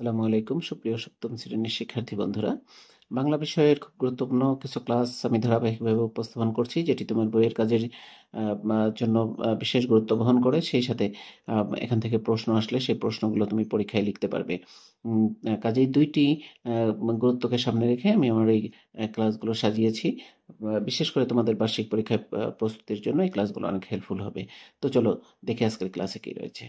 আসসালামু আলাইকুম সুপ্রিয় সপ্তম শ্রেণীর শিক্ষার্থী বন্ধুরা বাংলা বিষয়ের খুব গুরুত্বপূর্ণ কিছু ক্লাস আমি ধারাবাহিকভাবে উপস্থাপন করছি যেটি তোমার বইয়ের কাজের জন্য বিশেষ গুরুত্ব বহন করে সেই সাথে এখান থেকে প্রশ্ন আসলে সেই প্রশ্নগুলো তুমি পরীক্ষায় লিখতে পারবে কাজেই দুইটি গুরুত্বকে সামনে রেখে আমি আমার এই ক্লাসগুলো সাজিয়েছি বিশেষ করে তোমাদের বার্ষিক পরীক্ষায় প্রস্তুতির জন্য এই ক্লাসগুলো অনেক হেল্পফুল হবে তো চলো দেখে আজকের ক্লাসে কী রয়েছে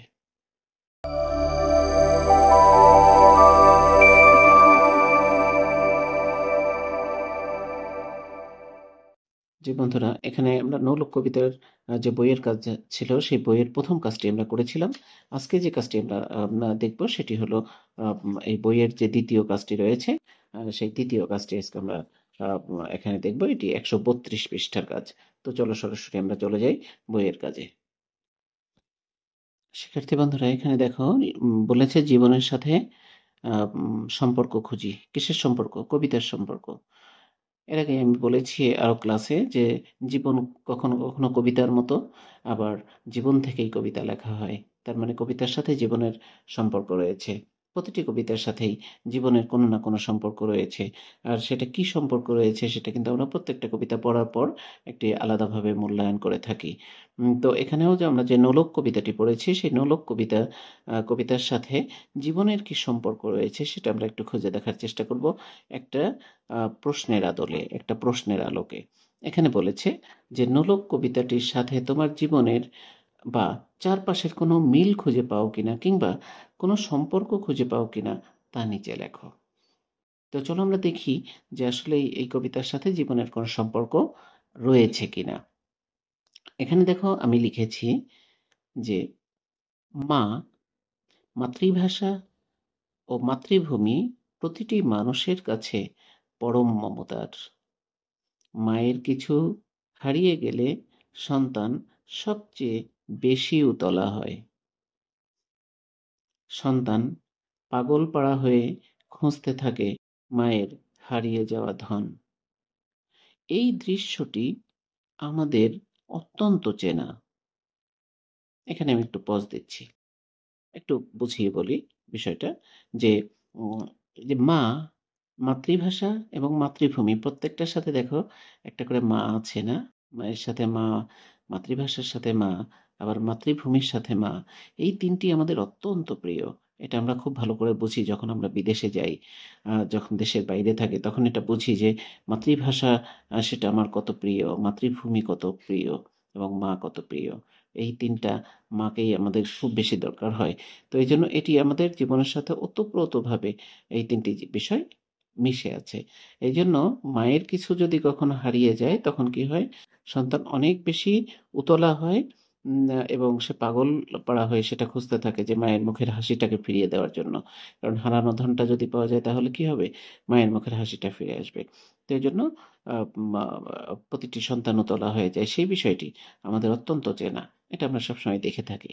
জি বন্ধুরা এখানে আমরা নৌলক কবিতার যে বইয়ের কাজ ছিল সেই বইয়ের প্রথম কাজটি আমরা করেছিলাম আজকে যে কাজটি আমরা আমরা দেখব সেটি হলো এই বইয়ের যে দ্বিতীয় কাজটি রয়েছে সেই দ্বিতীয় কাজটি আজকে আমরা এখানে দেখব এটি একশো বত্রিশ পৃষ্ঠার কাজ তো চলো সরাসরি আমরা চলে যাই বইয়ের কাজে শিক্ষার্থী বন্ধুরা এখানে দেখো বলেছে জীবনের সাথে সম্পর্ক খুঁজি কিসের সম্পর্ক কবিতার সম্পর্ক এর আগে আমি বলেছি আরও ক্লাসে যে জীবন কখনো কখনো কবিতার মতো আবার জীবন থেকেই কবিতা লেখা হয় তার মানে কবিতার সাথে জীবনের সম্পর্ক রয়েছে প্রতিটি কবিতার সাথেই জীবনের কোনো না কোনো সম্পর্ক রয়েছে আর সেটা কি সম্পর্ক রয়েছে সেটা কিন্তু আমরা প্রত্যেকটা কবিতা পড়ার পর একটি আলাদাভাবে মূল্যায়ন করে থাকি তো এখানেও যে আমরা যে নোলক কবিতাটি পড়েছি সেই নোলক কবিতা কবিতার সাথে জীবনের কি সম্পর্ক রয়েছে সেটা আমরা একটু খুঁজে দেখার চেষ্টা করব একটা প্রশ্নের আদলে একটা প্রশ্নের আলোকে এখানে বলেছে যে নোলক কবিতাটির সাথে তোমার জীবনের বা চারপাশের কোনো মিল খুঁজে পাও কিনা কিংবা কোনো সম্পর্ক খুঁজে পাও কিনা তা নিচে লেখো তো চলো আমরা দেখি যে আসলে এই কবিতার সাথে জীবনের কোনো সম্পর্ক রয়েছে কিনা এখানে দেখো আমি লিখেছি যে মা মাতৃভাষা ও মাতৃভূমি প্রতিটি মানুষের কাছে পরম মমতার মায়ের কিছু হারিয়ে গেলে সন্তান সবচেয়ে বেশি উতলা হয় সন্তান পাগল পাগলপাড়া হয়ে খুঁজতে থাকে মায়ের হারিয়ে যাওয়া ধন এই দৃশ্যটি আমাদের অত্যন্ত চেনা এখানে আমি একটু পজ দিচ্ছি একটু বুঝিয়ে বলি বিষয়টা যে যে মা মাতৃভাষা এবং মাতৃভূমি প্রত্যেকটার সাথে দেখো একটা করে মা আছে না মায়ের সাথে মা মাতৃভাষার সাথে মা আবার মাতৃভূমির সাথে মা এই তিনটি আমাদের অত্যন্ত প্রিয় এটা আমরা খুব ভালো করে বুঝি যখন আমরা বিদেশে যাই যখন দেশের বাইরে থাকি তখন এটা বুঝি যে মাতৃভাষা সেটা আমার কত প্রিয় মাতৃভূমি কত প্রিয় এবং মা কত প্রিয় এই তিনটা মাকেই আমাদের খুব বেশি দরকার হয় তো এই জন্য এটি আমাদের জীবনের সাথে ওতপ্রোতভাবে এই তিনটি বিষয় মিশে আছে এই জন্য মায়ের কিছু যদি কখনো হারিয়ে যায় তখন কি হয় সন্তান অনেক বেশি উতলা হয় এবং সে পাগল পাড়া হয়ে সেটা খুঁজতে থাকে যে মায়ের মুখের হাসিটাকে ফিরিয়ে দেওয়ার জন্য কারণ হারানো ধনটা যদি পাওয়া যায় তাহলে কি হবে মায়ের মুখের হাসিটা ফিরে আসবে তো এই জন্য প্রতিটি সন্তানও তোলা হয়ে যায় সেই বিষয়টি আমাদের অত্যন্ত চেনা এটা আমরা সবসময় দেখে থাকি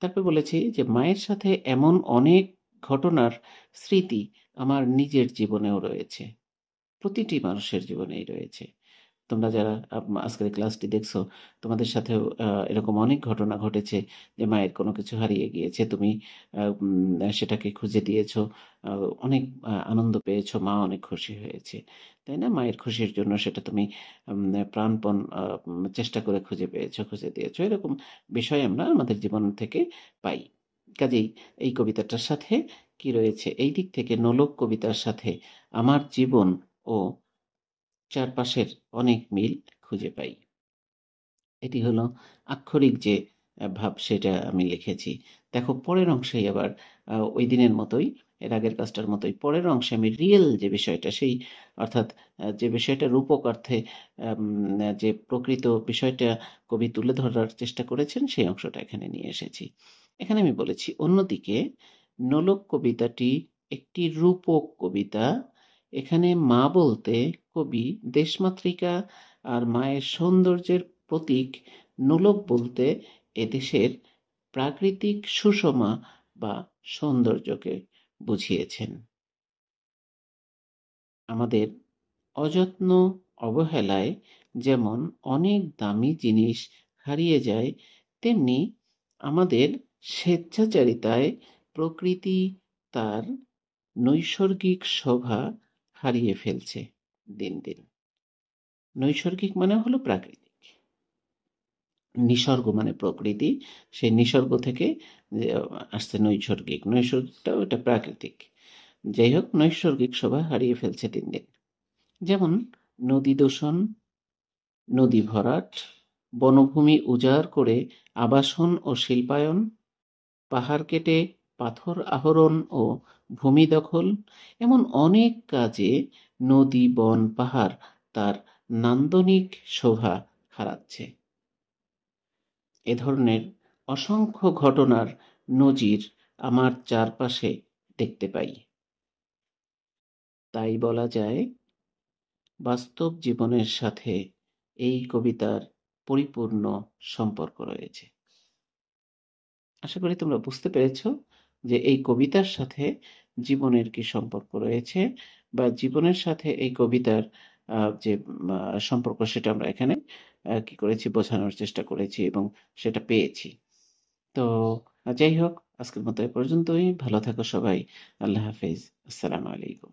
তারপর বলেছি যে মায়ের সাথে এমন অনেক ঘটনার স্মৃতি আমার নিজের জীবনেও রয়েছে প্রতিটি মানুষের জীবনেই রয়েছে তোমরা যারা আজকের ক্লাসটি দেখছো তোমাদের সাথেও এরকম অনেক ঘটনা ঘটেছে যে মায়ের কোনো কিছু হারিয়ে গিয়েছে তুমি সেটাকে খুঁজে দিয়েছো অনেক আনন্দ পেয়েছো মা অনেক খুশি হয়েছে তাই না মায়ের খুশির জন্য সেটা তুমি প্রাণপণ চেষ্টা করে খুঁজে পেয়েছো খুঁজে দিয়েছো এরকম বিষয় আমরা আমাদের জীবন থেকে পাই কাজেই এই কবিতাটার সাথে কি রয়েছে এই দিক থেকে নোলক কবিতার সাথে আমার জীবন ও চারপাশের অনেক মিল খুঁজে পাই এটি হলো আক্ষরিক যে ভাব সেটা আমি লিখেছি দেখো পরের অংশেই আবার ওই দিনের মতোই এর আগের কাজটার মতোই পরের অংশে আমি রিয়েল যে বিষয়টা সেই অর্থাৎ যে বিষয়টা রূপক অর্থে যে প্রকৃত বিষয়টা কবি তুলে ধরার চেষ্টা করেছেন সেই অংশটা এখানে নিয়ে এসেছি এখানে আমি বলেছি অন্যদিকে নলক কবিতাটি একটি রূপক কবিতা এখানে মা বলতে কবি দেশমাতৃকা আর মায়ের সৌন্দর্যের প্রতীক নোলক বলতে এদেশের প্রাকৃতিক সুষমা বা সৌন্দর্যকে বুঝিয়েছেন আমাদের অযত্ন অবহেলায় যেমন অনেক দামি জিনিস হারিয়ে যায় তেমনি আমাদের স্বেচ্ছাচারিতায় প্রকৃতি তার নৈসর্গিক শোভা হারিয়ে ফেলছে দিন দিন নৈসর্গিক মানে হলো প্রাকৃতিক নিসর্গ মানে প্রকৃতি সেই নিসর্গ থেকে আসছে নৈসর্গিক নৈসর্গিকটাও এটা প্রাকৃতিক যাই হোক নৈসর্গিক শোভা হারিয়ে ফেলছে দিন দিন যেমন নদী দূষণ নদী ভরাট বনভূমি উজাড় করে আবাসন ও শিল্পায়ন পাহাড় কেটে পাথর আহরণ ও ভূমি দখল এমন অনেক কাজে নদী বন পাহাড় তার নান্দনিক শোভা হারাচ্ছে এ ধরনের অসংখ্য ঘটনার নজির আমার চারপাশে দেখতে পাই তাই বলা যায় বাস্তব জীবনের সাথে এই কবিতার পরিপূর্ণ সম্পর্ক রয়েছে আশা করি তোমরা বুঝতে পেরেছ যে এই কবিতার সাথে জীবনের কি সম্পর্ক রয়েছে বা জীবনের সাথে এই কবিতার যে সম্পর্ক সেটা আমরা এখানে কি করেছি বোঝানোর চেষ্টা করেছি এবং সেটা পেয়েছি তো যাই হোক আজকের মতো এ পর্যন্তই ভালো থাকো সবাই আল্লাহ হাফিজ আসসালামু আলাইকুম